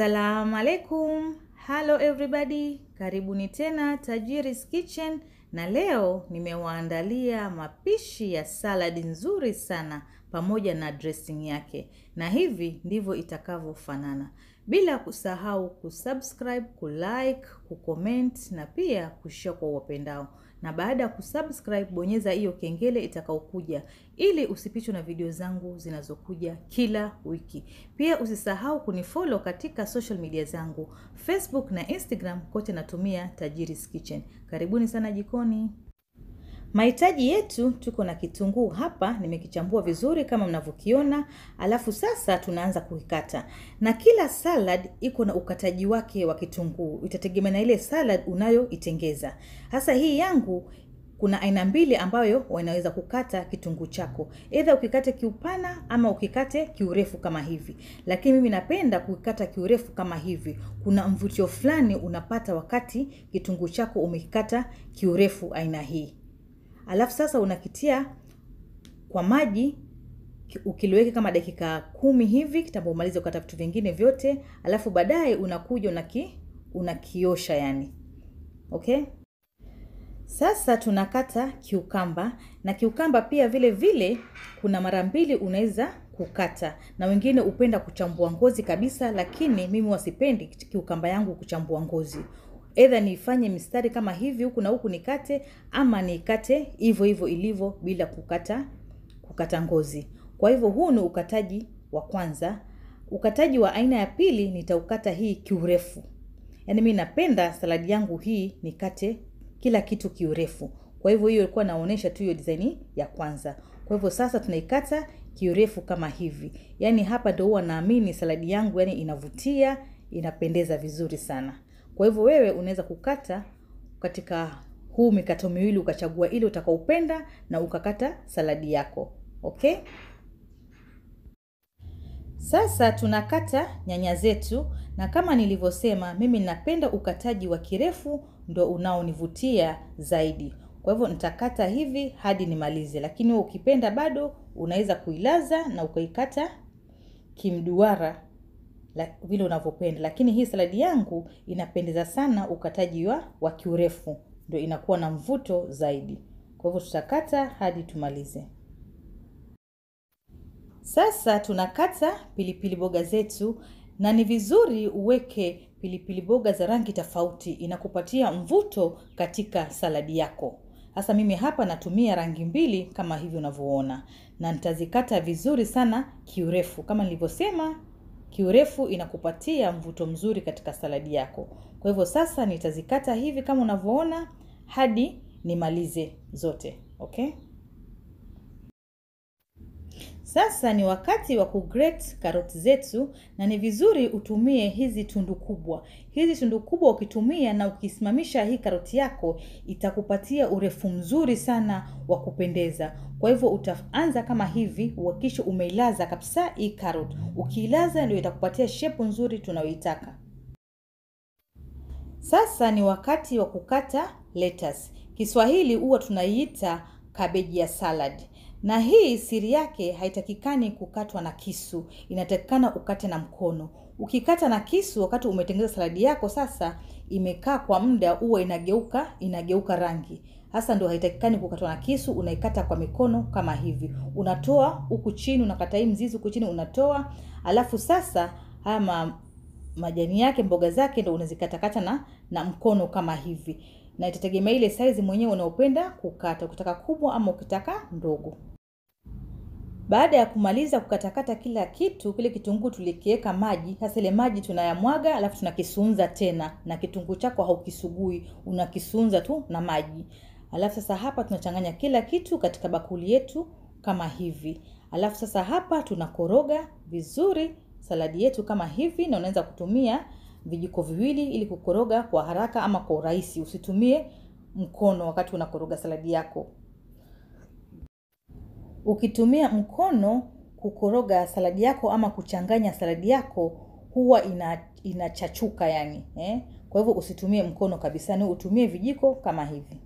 Assalamu alaikum. Hello everybody. Karibuni tena Tajiri's Kitchen na leo nimewaandalia mapishi ya saladi nzuri sana pamoja na dressing yake. Na hivi ndivyo itakavyofanana bila kusahau kusubscribe, kulike, kucomment na pia kushare kwa wapendao. Na baada ya kusubscribe, bonyeza hiyo kengele itakaokuja ili usipitwe na video zangu zinazokuja kila wiki. Pia usisahau kunifollow katika social media zangu Facebook na Instagram, kote natumia Tajiri's Kitchen. Karibuni sana jikoni. Mahitaji yetu tuko na kitunguu hapa, nimekichambua vizuri kama mnavyokiona, alafu sasa tunaanza kukikata, na kila salad iko na ukataji wake wa kitunguu, itategemea na ile salad unayoitengeza. Hasa hii yangu kuna aina mbili ambayo wanaweza kukata kitunguu chako, either ukikate kiupana ama ukikate kiurefu kama hivi, lakini mimi napenda kukata kiurefu kama hivi. Kuna mvutio fulani unapata wakati kitunguu chako umekikata kiurefu aina hii alafu sasa unakitia kwa maji ukiliweke kama dakika kumi hivi kitambo umalize ukata vitu vingine vyote, alafu baadaye unakuja unaki unakiosha yani. Okay, sasa tunakata kiukamba na kiukamba pia vile vile, kuna mara mbili unaweza kukata, na wengine upenda kuchambua ngozi kabisa, lakini mimi wasipendi kiukamba yangu kuchambua ngozi edha nifanye mistari kama hivi huku na huku nikate, ama nikate hivyo hivyo ilivyo bila kukata kukata ngozi. Kwa hivyo huu ni ukataji wa kwanza. Ukataji wa aina ya pili nitaukata hii kiurefu. Yaani mi napenda saladi yangu hii nikate kila kitu kiurefu. Kwa hivyo hiyo ilikuwa naonyesha tu hiyo design ya kwanza. Kwa hivyo sasa tunaikata kiurefu kama hivi. Yaani hapa ndo huwa naamini saladi yangu yani inavutia, inapendeza vizuri sana. Kwa hivyo wewe unaweza kukata katika huu mikato miwili ukachagua ile utakaupenda na ukakata saladi yako. Okay? Sasa tunakata nyanya zetu na kama nilivyosema mimi ninapenda ukataji wa kirefu ndo unaonivutia zaidi. Kwa hivyo nitakata hivi hadi nimalize, lakini wewe ukipenda bado unaweza kuilaza na ukaikata kimduara vile unavyopenda, lakini hii saladi yangu inapendeza sana ukataji wa wa kiurefu, ndio inakuwa na mvuto zaidi. Kwa hivyo tutakata hadi tumalize. Sasa tunakata pilipili boga zetu, na ni vizuri uweke pilipili boga za rangi tofauti, inakupatia mvuto katika saladi yako. Sasa mimi hapa natumia rangi mbili kama hivyo unavyoona, na nitazikata vizuri sana kiurefu kama nilivyosema Kiurefu inakupatia mvuto mzuri katika saladi yako. Kwa hivyo sasa nitazikata hivi kama unavyoona hadi nimalize zote, okay? Sasa ni wakati wa kugrate karoti zetu, na ni vizuri utumie hizi tundu kubwa. Hizi tundu kubwa ukitumia na ukisimamisha hii karoti yako itakupatia urefu mzuri sana wa kupendeza. Kwa hivyo utaanza kama hivi, uhakikishe umeilaza kabisa hii karoti. Ukiilaza ndio itakupatia shepu nzuri tunayoitaka. Sasa ni wakati wa kukata lettuce. Kiswahili huwa tunaiita kabeji ya salad na hii siri yake haitakikani kukatwa na kisu, inatakikana ukate na mkono. Ukikata na kisu, wakati umetengeneza saladi yako, sasa imekaa kwa muda, huwa inageuka inageuka rangi hasa, ndio haitakikani kukatwa na kisu. Unaikata kwa mikono kama hivi, unatoa huku chini, unakata hii mzizi huku chini, unatoa alafu sasa haya ma, majani yake, mboga zake, ndo unazikatakata na na mkono kama hivi, na itategemea ile saizi mwenyewe unaopenda kukata, ukitaka kubwa ama ukitaka ndogo. Baada ya kumaliza kukatakata kila kitu, kile kitunguu tulikiweka maji. Sasa ile maji tunayamwaga, alafu tunakisunza tena, na kitunguu chako haukisugui, unakisunza tu na maji. Alafu sasa hapa tunachanganya kila kitu katika bakuli yetu kama hivi. Alafu sasa hapa tunakoroga vizuri saladi yetu kama hivi, na unaweza kutumia vijiko viwili ili kukoroga kwa haraka ama kwa urahisi. Usitumie mkono wakati unakoroga saladi yako. Ukitumia mkono kukoroga saladi yako ama kuchanganya saladi yako huwa ina inachachuka yani eh? Kwa hivyo usitumie mkono kabisa, ni utumie vijiko kama hivi.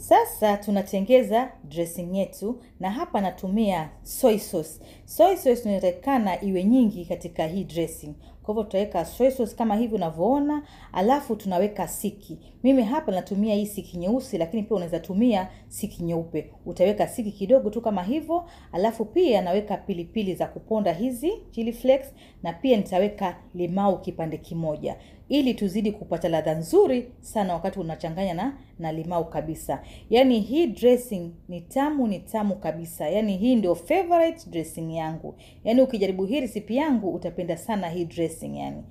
Sasa tunatengeza dressing yetu, na hapa natumia soy sauce. Soy sauce inatakikana iwe nyingi katika hii dressing, kwa hivyo tutaweka soy sauce kama hivi unavyoona, alafu tunaweka siki. Mimi hapa natumia hii siki nyeusi, lakini pia unaweza tumia siki nyeupe. Utaweka siki kidogo tu kama hivyo, alafu pia naweka pilipili za kuponda hizi chili flakes, na pia nitaweka limau kipande kimoja ili tuzidi kupata ladha nzuri sana wakati unachanganya na, na limau kabisa. Yaani hii dressing ni tamu, ni tamu kabisa. Yaani hii ndio favorite dressing yangu. Yaani ukijaribu hii recipe yangu utapenda sana hii dressing yani.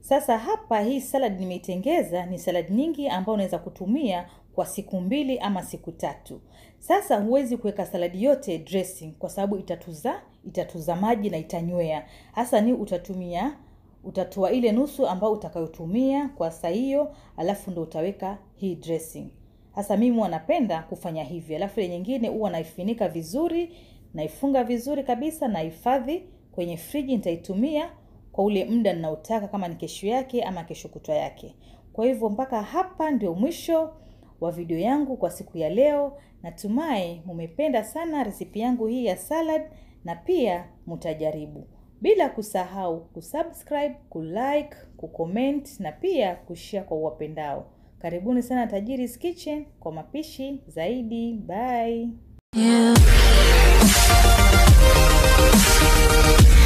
Sasa hapa hii salad nimeitengeza, ni salad nyingi ambayo unaweza kutumia kwa siku mbili ama siku tatu. Sasa huwezi kuweka saladi yote dressing kwa sababu itatuza itatuza maji na itanywea. Hasa ni utatumia utatoa ile nusu ambayo utakayotumia kwa saa hiyo, alafu ndo utaweka hii dressing. hasa mimi wanapenda kufanya hivi, alafu ile nyingine huwa naifunika vizuri, naifunga vizuri kabisa, nahifadhi kwenye friji, nitaitumia kwa ule muda ninaotaka, kama ni kesho yake ama kesho kutwa yake. Kwa hivyo mpaka hapa ndio mwisho wa video yangu kwa siku ya leo. Natumai mumependa sana resipi yangu hii ya salad na pia mutajaribu bila kusahau kusubscribe, kulike, kucomment na pia kushare kwa uwapendao. Karibuni sana Tajiri's Kitchen kwa mapishi zaidi. Bye. Yeah.